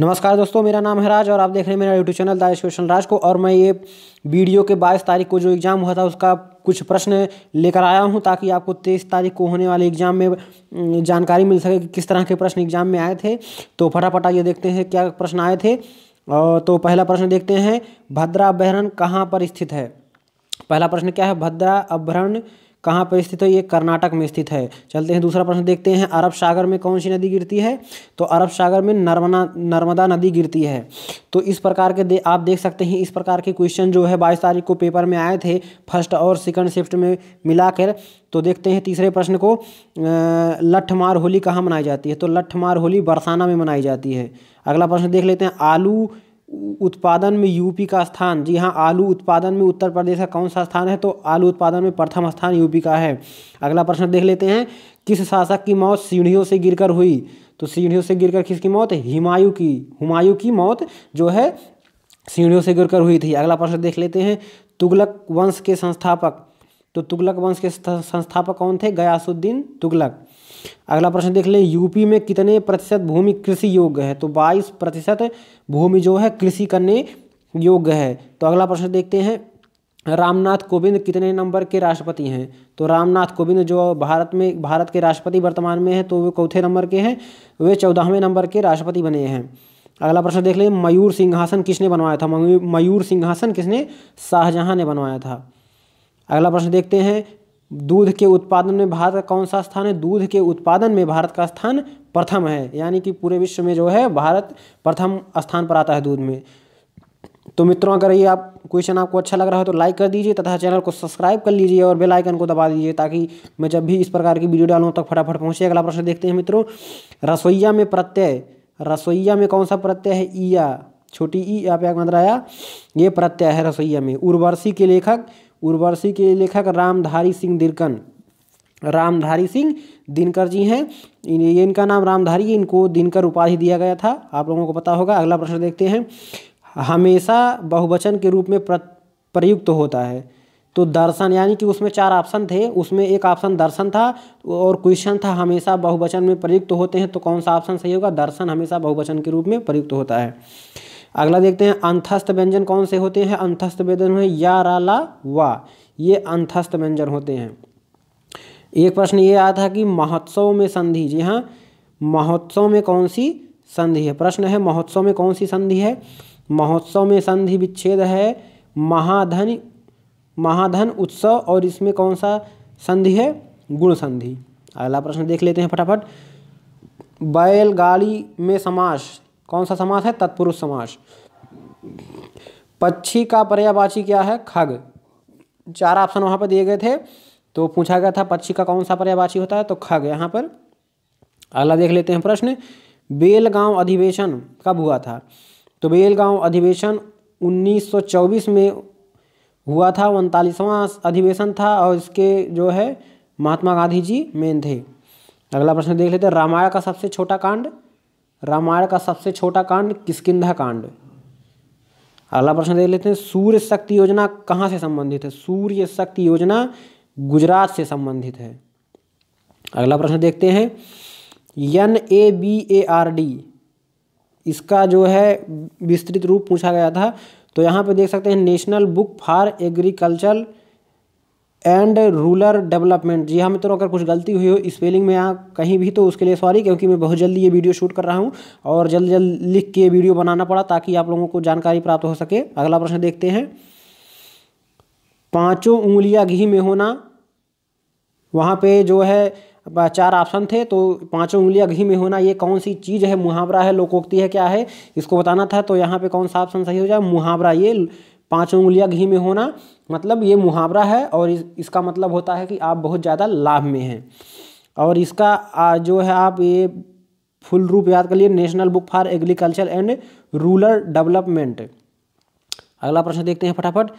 नमस्कार दोस्तों मेरा नाम है राज और आप देख रहे हैं मेरा यूट्यूब चैनल दाइश क्वेश्चन राज को और मैं ये वीडियो के बाईस तारीख को जो एग्ज़ाम हुआ था उसका कुछ प्रश्न लेकर आया हूँ ताकि आपको तेईस तारीख को होने वाले एग्ज़ाम में जानकारी मिल सके कि किस तरह के प्रश्न एग्ज़ाम में आए थे तो फटाफट ये देखते हैं क्या प्रश्न आए थे और तो पहला प्रश्न देखते हैं भद्रा अभ्यारण कहाँ पर स्थित है पहला प्रश्न क्या है भद्रा अभ्यारण्य कहाँ पर स्थित है ये कर्नाटक में स्थित है चलते हैं दूसरा प्रश्न देखते हैं अरब सागर में कौन सी नदी गिरती है तो अरब सागर में नर्मदा नर्मदा नदी गिरती है तो इस प्रकार के दे, आप देख सकते हैं इस प्रकार के क्वेश्चन जो है बाईस तारीख को पेपर में आए थे फर्स्ट और सेकंड शिफ्ट में मिलाकर तो देखते हैं तीसरे प्रश्न को लठमार होली कहाँ मनाई जाती है तो लठमार होली बरसाना में मनाई जाती है अगला प्रश्न देख लेते हैं आलू उत्पादन में यूपी का स्थान जी हाँ आलू उत्पादन में उत्तर प्रदेश का कौन सा स्थान है तो आलू उत्पादन में प्रथम स्थान यूपी का है अगला प्रश्न देख लेते हैं किस शासक की मौत सीढ़ियों से गिरकर हुई तो सीढ़ियों से गिरकर किसकी मौत हिमायू की हुमायूं की मौत जो है सीढ़ियों से गिरकर हुई थी अगला प्रश्न देख लेते हैं तुगलक वंश के संस्थापक तो तुगलक वंश के संस्थापक कौन थे गयासुद्दीन तुगलक अगला प्रश्न देख ले यूपी में कितने प्रतिशत भूमि कृषि योग्य है तो बाईस प्रतिशत भूमि जो है कृषि करने योग्य है तो अगला प्रश्न देखते हैं रामनाथ कोविंद कितने नंबर के राष्ट्रपति हैं तो रामनाथ कोविंद जो भारत में भारत के राष्ट्रपति वर्तमान में हैं तो वे चौथे नंबर के हैं वे चौदहवें नंबर के राष्ट्रपति बने हैं अगला प्रश्न देख लें मयूर सिंहासन किसने बनवाया था मयूर सिंहासन किसने शाहजहां ने बनवाया था अगला प्रश्न देखते हैं दूध के उत्पादन में भारत का कौन सा स्थान है दूध के उत्पादन में भारत का स्थान प्रथम है यानी कि पूरे विश्व में जो है भारत प्रथम स्थान पर आता है दूध में तो मित्रों अगर ये आप क्वेश्चन आपको अच्छा लग रहा हो तो लाइक कर दीजिए तथा चैनल को सब्सक्राइब कर लीजिए और बेल आइकन को दबा दीजिए ताकि मैं जब भी इस प्रकार की वीडियो डालूँ तक फटाफट पहुँचे अगला प्रश्न देखते हैं मित्रों रसोईया में प्रत्यय रसोईया में कौन सा प्रत्यय है ईया छोटी ई आप याद आया ये प्रत्यय है रसोईया में उर्वशी के लेखक उर्वशी के लेखक रामधारी सिंह दिरकन रामधारी सिंह दिनकर जी हैं ये इनका नाम रामधारी है इनको दिनकर उपाधि दिया गया था आप लोगों को पता होगा अगला प्रश्न देखते हैं हमेशा बहुवचन के रूप में प्रयुक्त तो होता है तो दर्शन यानी कि उसमें चार ऑप्शन थे उसमें एक ऑप्शन दर्शन था और क्वेश्चन था हमेशा बहुवचन में प्रयुक्त तो होते हैं तो कौन सा ऑप्शन सही होगा दर्शन हमेशा बहुवचन के रूप में प्रयुक्त तो होता है अगला देखते हैं अंतस्थ व्यंजन कौन से होते हैं अंतस्थ व्यंजन है या राला वा ये अंतस्थ व्यंजन होते हैं एक प्रश्न ये आया था कि महोत्सव में संधि जी हाँ महोत्सव में कौन सी संधि है प्रश्न है महोत्सव में कौन सी संधि है महोत्सव में संधि विच्छेद है महाधन महाधन उत्सव और इसमें कौन सा संधि है गुण संधि अगला प्रश्न देख लेते हैं फटाफट बैलगाड़ी में समास कौन सा समास है तत्पुरुष समास पक्षी का पर्यावाची क्या है खग चार ऑप्शन वहां पर दिए गए थे तो पूछा गया था पक्षी का कौन सा पर्यावाची होता है तो खग यहाँ पर अगला देख लेते हैं प्रश्न बेलगांव अधिवेशन कब हुआ था तो बेलगांव अधिवेशन 1924 में हुआ था उनतालीसवां अधिवेशन था और इसके जो है महात्मा गांधी जी मेन थे अगला प्रश्न देख लेते हैं रामायण का सबसे छोटा कांड रामायण का सबसे छोटा कांड किसकिधा कांड अगला प्रश्न देख लेते हैं सूर्य शक्ति योजना कहाँ से संबंधित है सूर्य शक्ति योजना गुजरात से संबंधित है अगला प्रश्न देखते हैं N A B A R D इसका जो है विस्तृत रूप पूछा गया था तो यहाँ पे देख सकते हैं national book for agriculture and rural development जी हाँ मित्रों अगर कुछ गलती हुई हो स्पेलिंग में यहाँ कहीं भी तो उसके लिए सॉरी क्योंकि मैं बहुत जल्दी ये वीडियो शूट कर रहा हूँ और जल्द जल्द लिख के वीडियो बनाना पड़ा ताकि आप लोगों को जानकारी प्राप्त हो सके अगला प्रश्न देखते हैं पाँचों उंगलियाँ घी में होना वहाँ पे जो है चार ऑप्शन थे तो पांचों उंगलियां घी में होना ये कौन सी चीज़ है मुहावरा है लोकोक्ति है क्या है इसको बताना था तो यहाँ पे कौन सा ऑप्शन सही हो जाए मुहावरा ये पाँच उंगलियां घी में होना मतलब ये मुहावरा है और इसका मतलब होता है कि आप बहुत ज़्यादा लाभ में हैं और इसका जो है आप ये फुल रूप याद कर लिए national book for agriculture and rural development अगला प्रश्न देखते हैं फटाफट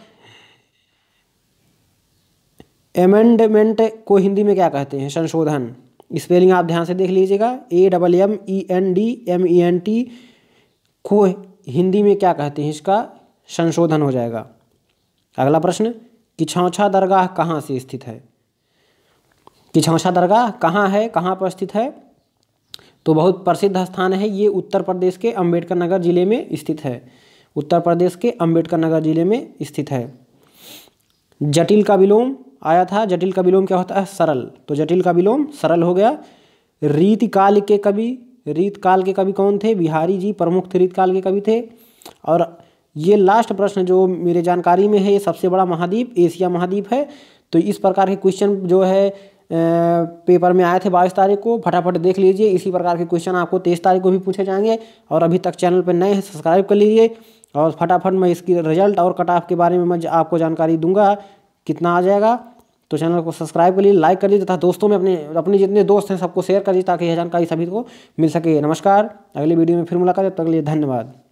एमेंडमेंट को हिंदी में क्या कहते हैं संशोधन स्पेलिंग आप ध्यान से देख लीजिएगा A double M E N D M E N T को हिंदी में क्या कहते हैं इसका संशोधन हो जाएगा अगला प्रश्न किछौछा दरगाह कहाँ से स्थित है किछौछा दरगाह कहाँ है कहाँ पर स्थित है तो बहुत प्रसिद्ध स्थान है ये उत्तर प्रदेश के अम्बेडकर नगर जिले में स्थित है उत्तर प्रदेश के अम्बेडकर नगर जिले में स्थित है जटिल का विलोम आया था जटिल का विलोम क्या होता है सरल तो जटिल का विलोम सरल हो गया रीतकाल के कवि रीतकाल के कवि कौन थे बिहारी जी प्रमुख रीतकाल के कवि थे और ये लास्ट प्रश्न जो मेरे जानकारी में है ये सबसे बड़ा महाद्वीप एशिया महाद्वीप है तो इस प्रकार के क्वेश्चन जो है पेपर में आए थे बाईस तारीख को फटाफट देख लीजिए इसी प्रकार के क्वेश्चन आपको तेईस तारीख को भी पूछे जाएंगे और अभी तक चैनल पर नए हैं सब्सक्राइब कर लीजिए और फटाफट मैं इसकी रिजल्ट और कट ऑफ के बारे में मैं आपको जानकारी दूंगा कितना आ जाएगा तो चैनल को सब्सक्राइब कर लीजिए लाइक कर लीजिए तथा दोस्तों में अपने अपने जितने दोस्त हैं सबको शेयर कर दीजिए ताकि यह जानकारी सभी को मिल सके नमस्कार अगली वीडियो में फिर मुलाकात तब तक लिए धन्यवाद